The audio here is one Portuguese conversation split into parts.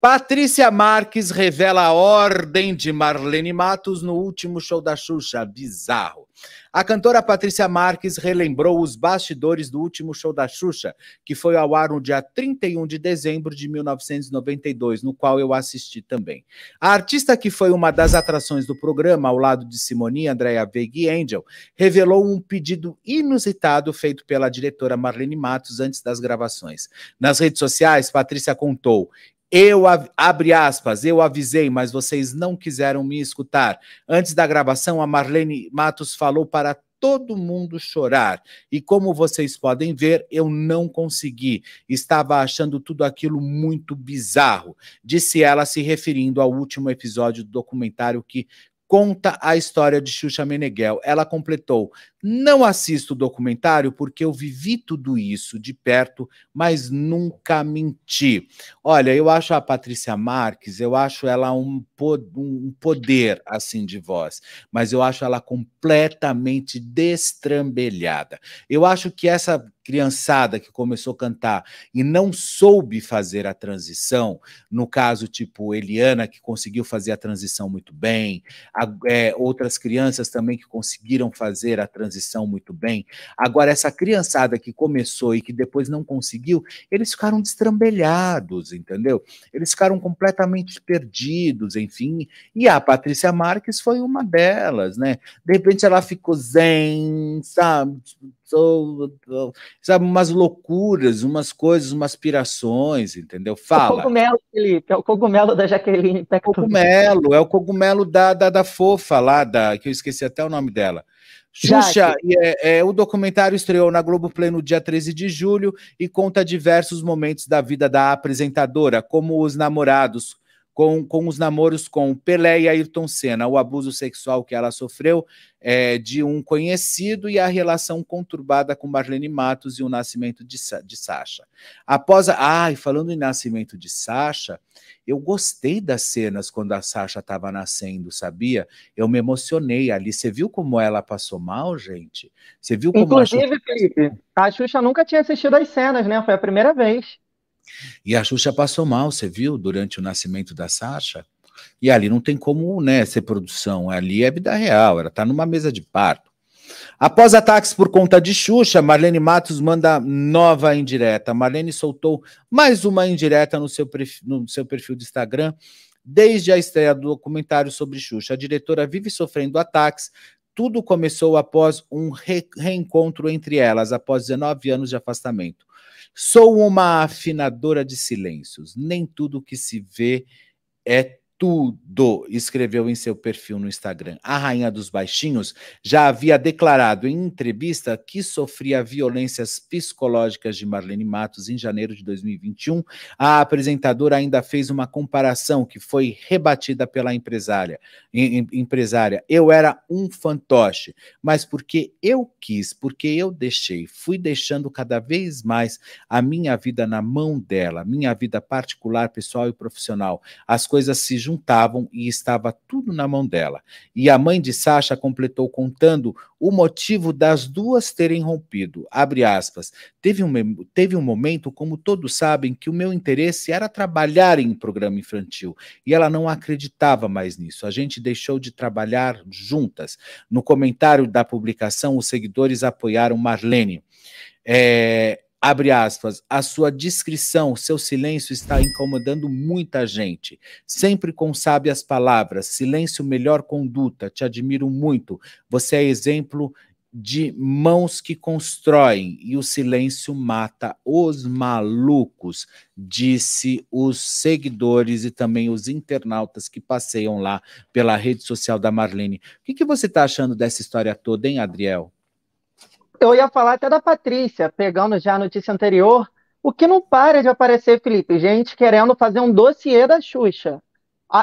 Patrícia Marques revela a ordem de Marlene Matos no último show da Xuxa. Bizarro. A cantora Patrícia Marques relembrou os bastidores do último show da Xuxa, que foi ao ar no dia 31 de dezembro de 1992, no qual eu assisti também. A artista, que foi uma das atrações do programa, ao lado de Simoni, Andréa Veiga e Angel, revelou um pedido inusitado feito pela diretora Marlene Matos antes das gravações. Nas redes sociais, Patrícia contou: eu, abre aspas, eu avisei, mas vocês não quiseram me escutar. Antes da gravação, a Marlene Matos falou para todo mundo chorar. E como vocês podem ver, eu não consegui. Estava achando tudo aquilo muito bizarro, disse ela, se referindo ao último episódio do documentário que conta a história de Xuxa Meneghel. Ela completou: Não assisto o documentário porque eu vivi tudo isso de perto, mas nunca menti. Olha, eu acho a Patrícia Marques, eu acho ela um, um poder assim de voz, mas eu acho ela completamente destrambelhada. Eu acho que essa criançada que começou a cantar e não soube fazer a transição, no caso, tipo Eliana, que conseguiu fazer a transição muito bem, a, é, outras crianças também que conseguiram fazer a transição muito bem. Agora, essa criançada que começou e que depois não conseguiu, eles ficaram destrambelhados, entendeu? Eles ficaram completamente perdidos, enfim. E a Patrícia Marques foi uma delas, né? De repente ela ficou zen, sabe? sabe, umas loucuras, umas coisas, umas aspirações, entendeu? Fala. É o cogumelo, Felipe, é o cogumelo da Jaqueline. Tá cogumelo, é o cogumelo da, da, da fofa lá, da, que eu esqueci até o nome dela. Xuxa, é, é, o documentário estreou na Globoplay no dia 13 de julho e conta diversos momentos da vida da apresentadora, como os namorados, com, com os namoros com Pelé e Ayrton Senna, o abuso sexual que ela sofreu é, de um conhecido e a relação conturbada com Marlene Matos e o nascimento de, de Sasha. Após. A, ah, e falando em nascimento de Sasha, eu gostei das cenas quando a Sasha estava nascendo, sabia? Eu me emocionei ali. Você viu como ela passou mal, gente? Você viu como Inclusive, a Xuxa... Felipe, a Xuxa nunca tinha assistido as cenas, né? Foi a primeira vez. E a Xuxa passou mal, você viu, durante o nascimento da Sasha. E ali não tem como né, ser produção, ali é vida real, ela está numa mesa de parto. Após ataques por conta de Xuxa, Marlene Matos manda nova indireta. Marlene soltou mais uma indireta no seu, perfil, no seu perfil do Instagram. Desde a estreia do documentário sobre Xuxa, a diretora vive sofrendo ataques. Tudo começou após um re reencontro entre elas, após 19 anos de afastamento. Sou uma afinadora de silêncios. Nem tudo que se vê é tudo, escreveu em seu perfil no Instagram. A rainha dos baixinhos já havia declarado em entrevista que sofria violências psicológicas de Marlene Matos em janeiro de 2021. A apresentadora ainda fez uma comparação que foi rebatida pela empresária. Em, empresária, eu era um fantoche, mas porque eu quis, porque eu deixei, fui deixando cada vez mais a minha vida na mão dela, minha vida particular, pessoal e profissional. As coisas se juntavam e estava tudo na mão dela. E a mãe de Sasha completou contando o motivo das duas terem rompido. Abre aspas. Teve um, teve um momento, como todos sabem, que o meu interesse era trabalhar em programa infantil e ela não acreditava mais nisso. A gente deixou de trabalhar juntas. No comentário da publicação, os seguidores apoiaram Marlene. É, abre aspas, a sua discrição, seu silêncio está incomodando muita gente. Sempre com sábias palavras, silêncio, melhor conduta, te admiro muito. Você é exemplo de mãos que constroem e o silêncio mata os malucos, disse os seguidores e também os internautas que passeiam lá pela rede social da Marlene. O que, que você está achando dessa história toda, hein, Adriel? eu ia falar até da Patrícia, pegando já a notícia anterior, o que não para de aparecer, Felipe, gente querendo fazer um dossiê da Xuxa.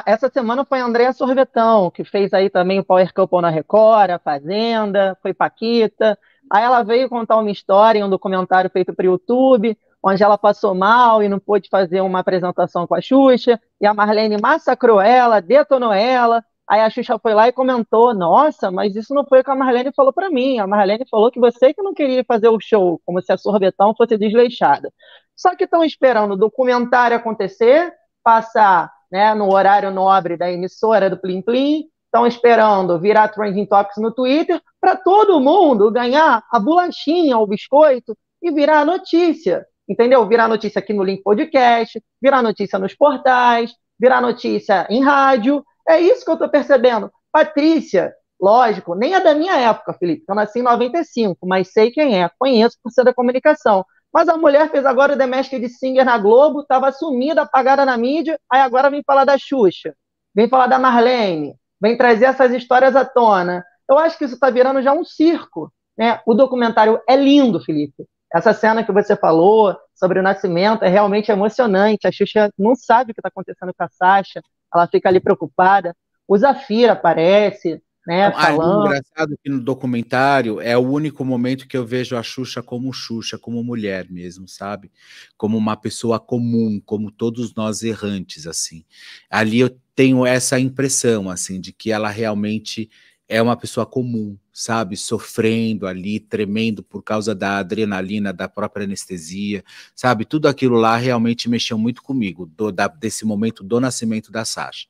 essa semana foi a Andréa Sorvetão, que fez aí também o Power Couple na Record, a Fazenda, foi Paquita. Aí ela veio contar uma história em um documentário feito para o YouTube, onde ela passou mal e não pôde fazer uma apresentação com a Xuxa, e a Marlene massacrou ela, detonou ela, Aí a Xuxa foi lá e comentou: Nossa, mas isso não foi o que a Marlene falou para mim. A Marlene falou que você que não queria fazer o show, como se a sorvetão fosse desleixada. Só que estão esperando o documentário acontecer, passar né, no horário nobre da emissora do Plim Plim, estão esperando virar trending topics no Twitter, para todo mundo ganhar a bolachinha, o biscoito e virar notícia. Entendeu? Virar notícia aqui no Link Podcast, virar notícia nos portais, virar notícia em rádio é isso que eu estou percebendo. Patrícia, lógico, nem é da minha época, Felipe. Eu nasci em 95, mas sei quem é, conheço por ser da comunicação. Mas a mulher fez agora o Demestre de Singer na Globo, estava sumida, apagada na mídia, aí agora vem falar da Xuxa, vem falar da Marlene, vem trazer essas histórias à tona. Eu acho que isso está virando já um circo. Né? O documentário é lindo, Felipe. Essa cena que você falou sobre o nascimento é realmente emocionante. A Xuxa não sabe o que está acontecendo com a Sasha ela fica ali preocupada. O Zafira aparece, né? Então, falando. Ah, é engraçado que no documentário é o único momento que eu vejo a Xuxa como Xuxa, como mulher mesmo, sabe? Como uma pessoa comum, como todos nós errantes, assim. Ali eu tenho essa impressão, assim, de que ela realmente é uma pessoa comum, sabe, sofrendo ali, tremendo por causa da adrenalina, da própria anestesia, sabe, tudo aquilo lá realmente mexeu muito comigo, do, da, desse momento do nascimento da Sasha.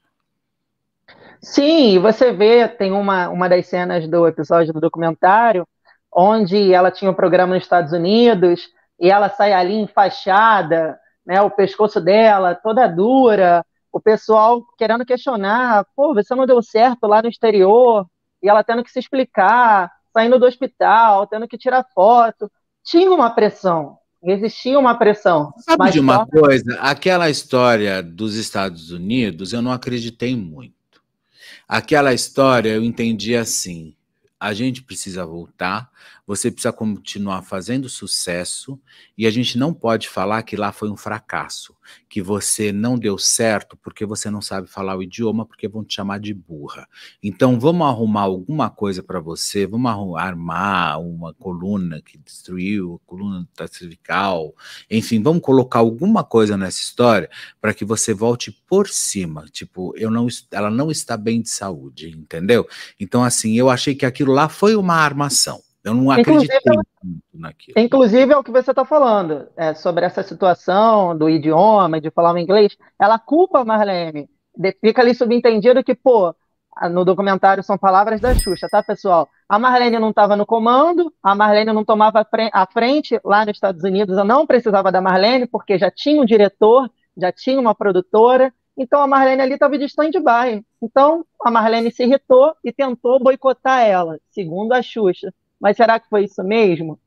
Sim, você vê, tem uma, uma das cenas do episódio do documentário, onde ela tinha um programa nos Estados Unidos, e ela sai ali enfaixada, né, o pescoço dela toda dura, o pessoal querendo questionar, pô, você não deu certo lá no exterior, e ela tendo que se explicar, saindo do hospital, tendo que tirar foto. Tinha uma pressão, existia uma pressão. Sabe mas de uma só... coisa? Aquela história dos Estados Unidos, eu não acreditei muito. Aquela história eu entendi assim: a gente precisa voltar, você precisa continuar fazendo sucesso e a gente não pode falar que lá foi um fracasso, que você não deu certo porque você não sabe falar o idioma, porque vão te chamar de burra. Então vamos arrumar alguma coisa para você, vamos armar uma coluna que destruiu, a coluna da cervical, enfim, vamos colocar alguma coisa nessa história para que você volte por cima. Tipo, eu não, ela não está bem de saúde, entendeu? Então assim, eu achei que aquilo lá foi uma armação. Eu não inclusive, acreditei é muito naquilo. Inclusive, é o que você está falando, é, sobre essa situação do idioma, de falar o inglês. Ela culpa a Marlene. fica ali subentendido que, pô, no documentário são palavras da Xuxa, tá, pessoal? A Marlene não estava no comando, a Marlene não tomava a frente lá nos Estados Unidos, eu não precisava da Marlene, porque já tinha um diretor, já tinha uma produtora, então a Marlene ali estava de stand-by. Então a Marlene se irritou e tentou boicotar ela, segundo a Xuxa. Mas será que foi isso mesmo?